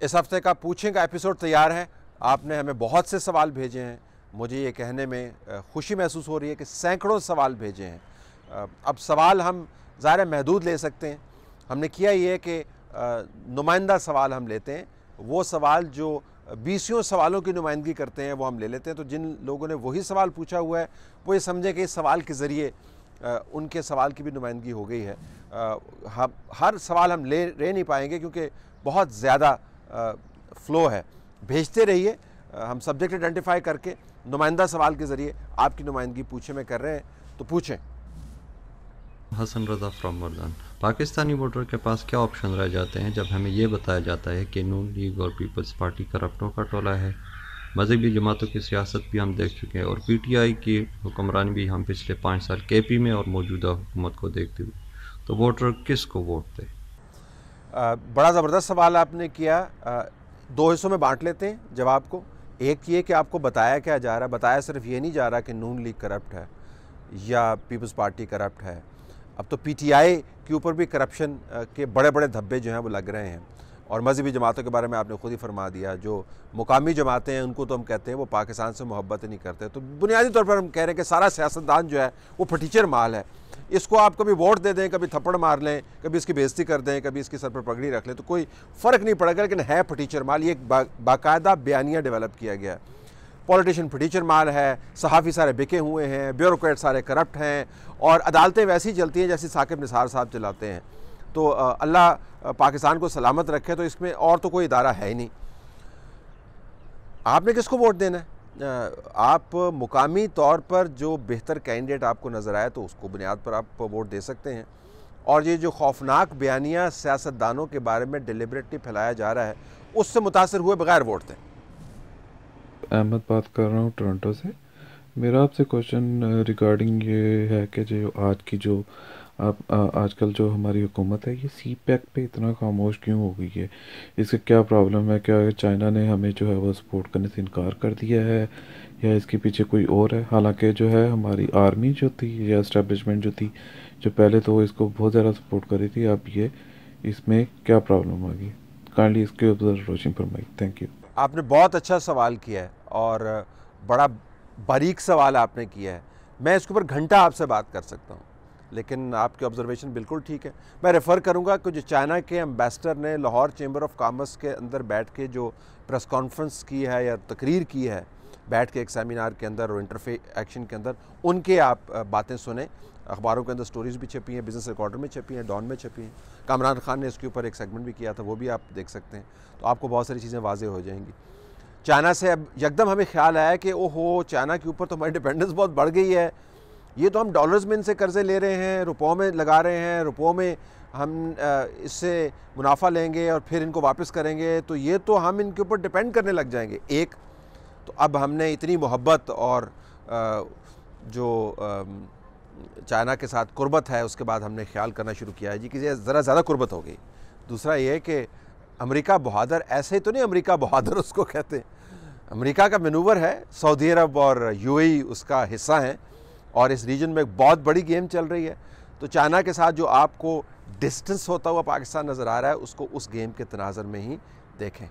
اس ہفتے کا پوچھیں گا اپیسوڈ تیار ہے آپ نے ہمیں بہت سے سوال بھیجے ہیں مجھے یہ کہنے میں خوشی محسوس ہو رہی ہے کہ سینکڑوں سوال بھیجے ہیں اب سوال ہم ظاہر محدود لے سکتے ہیں ہم نے کیا یہ کہ نمائندہ سوال ہم لیتے ہیں وہ سوال جو بیسیوں سوالوں کی نمائندگی کرتے ہیں وہ ہم لے لیتے ہیں تو جن لوگوں نے وہی سوال پوچھا ہوا ہے وہ یہ سمجھیں کہ اس سوال کے ذریعے ان کے سوال کی بھی نمائندگی ہو گئی ہے ہر سوال ہم لے رہ نہیں پائیں گے کیونکہ بہت زیادہ فلو ہے بھیجتے رہیے ہم سبجیکٹ ایڈنٹیفائی کر کے نمائندہ سوال کے ذریعے آپ کی نمائندگی پوچھے میں کر رہے ہیں تو پوچھیں حسن رضا فرام مردان پاکستانی ووٹر کے پاس کیا آپشن رہ جاتے ہیں جب ہمیں یہ بتایا جاتا ہے کہ نون لیگ اور پیپلز پارٹی کرپٹوں کا ٹولہ ہے مذہبی جماعتوں کی سیاست بھی ہم دیکھ چکے ہیں اور پی ٹی آئی کی حکمران بھی ہم پچھلے پانچ سال کے پی میں اور موجودہ حکومت کو دیکھتے ہوئے تو ووٹر کس کو ووٹ دے بڑا زبردست سوال آپ نے کیا دو حصوں میں بانٹ لیتے ہیں جواب کو ایک یہ کہ آپ کو بتایا کیا جا رہا ہے بتایا صرف یہ نہیں جا رہا کہ نون لیگ کرپٹ ہے یا پیپلز پارٹی کرپٹ ہے اب تو پی ٹی آئی کے اوپر بھی کرپشن کے بڑے بڑے دھبے جو ہیں وہ لگ رہے ہیں اور مذہبی جماعتوں کے بارے میں آپ نے خود ہی فرما دیا جو مقامی جماعتیں ہیں ان کو تو ہم کہتے ہیں وہ پاکستان سے محبت نہیں کرتے تو بنیادی طور پر ہم کہہ رہے ہیں کہ سارا سیاستدان جو ہے وہ پھٹیچر مال ہے اس کو آپ کبھی ووٹ دے دیں کبھی تھپڑ مار لیں کبھی اس کی بیزتی کر دیں کبھی اس کے سر پر پگڑی رکھ لیں تو کوئی فرق نہیں پڑے گا لیکن ہے پھٹیچر مال یہ ایک باقاعدہ بیانیہ ڈیولپ کیا گیا ہے پویٹیشن پٹیچر مال ہے صحافی سارے بکے ہوئے ہیں بیوروکریٹ سارے کرپٹ ہیں اور عدالتیں ویسی چلتی ہیں جیسے ثاقب نثار صاحب چلاتے ہیں تو اللہ پاکستان کو سلامت رکھے تو اس میں اور تو کوئی ادارہ ہے ہی نہیں آپ نے کس کو ووٹ دینا ہے آپ مقامی طور پر جو بہتر کینڈیڈیٹ آپ کو نظر آئے تو اس کو بنیاد پر آپ ووٹ دے سکتے ہیں اور یہ جو خوفناک بیانیاں سیاستدانوں کے بارے میں ڈیلیبریٹلی پھیلایا جا رہا ہے اس سے متاثر ہوئے بغیر ووٹ دیں احمد بات کر رہا ہوں ٹورنٹو سے میرا آپ سے کوشچن ریگارڈنگ یہ ہے کہ جو آج کی جو آپ آج کل جو ہماری حکومت ہے یہ سی پیک پہ اتنا خاموش کیوں ہو گئی ہے اس کا کیا پرابلم ہے کیا چائنا نے ہمیں جو ہے وہ سپورٹ کرنے سے انکار کر دیا ہے یا اس کے پیچھے کوئی اور ہے حالانکہ جو ہے ہماری آرمی جو تھی یا اسٹیبلشمنٹ جو تھی جو پہلے تو اس کو بہت زیادہ سپورٹ کر رہی تھی اب یہ اس میں کیا پرابلم آ گئی کائنڈلی اس کے اوپر روشن فرمائی تھینک یو آپ نے بہت اچھا سوال کیا ہے اور بڑا باریک سوال آپ نے کیا ہے میں اس کے اوپر گھنٹہ آپ سے بات کر سکتا ہوں لیکن آپ کی آبزرویشن بالکل ٹھیک ہے میں ریفر کروں گا کہ جو چائنا کے امبیسڈر نے لاہور چیمبر آف کامرس کے اندر بیٹھ کے جو پریس کانفرنس کی ہے یا تقریر کی ہے بیٹھ کے ایک سیمینار کے اندر اور انٹرفے ایکشن کے اندر ان کے آپ باتیں سنیں اخباروں کے اندر سٹوریز بھی چھپی ہیں بزنس ریکارڈر میں چھپی ہیں ڈان میں چھپی ہیں کامران خان نے اس کے اوپر ایک سیگمنٹ بھی کیا تھا وہ بھی آپ دیکھ سکتے ہیں تو آپ کو بہت ساری چیزیں واضح ہو جائیں گی چائنا سے اب یکدم ہمیں خیال آیا کہ او ہو چائنا کے اوپر تو ہماری ڈپینڈنس بہت بڑھ گئی ہے یہ تو ہم ڈالرز میں ان سے قرضے لے رہے ہیں روپوں میں لگا رہے ہیں روپوں میں ہم اس سے منافع لیں گے اور پھر ان کو واپس کریں گے تو یہ تو ہم ان کے اوپر ڈپینڈ کرنے لگ جائیں گے ایک تو اب ہم نے اتنی محبت اور جو چائنا کے ساتھ قربت ہے اس کے بعد ہم نے خیال کرنا شروع کیا ہے جی کہ ذرا زیادہ قربت ہو گئی دوسرا یہ کہ امریکہ بہادر ایسے ہی تو نہیں امریکہ بہادر اس کو کہتے ہیں امریکہ کا منور ہے سعودی عرب اور یو اے اس کا حصہ ہیں اور اس ریجن میں ایک بہت بڑی گیم چل رہی ہے تو چائنا کے ساتھ جو آپ کو ڈسٹنس ہوتا ہوا پاکستان نظر آ رہا ہے اس کو اس گیم کے تناظر میں ہی دیکھیں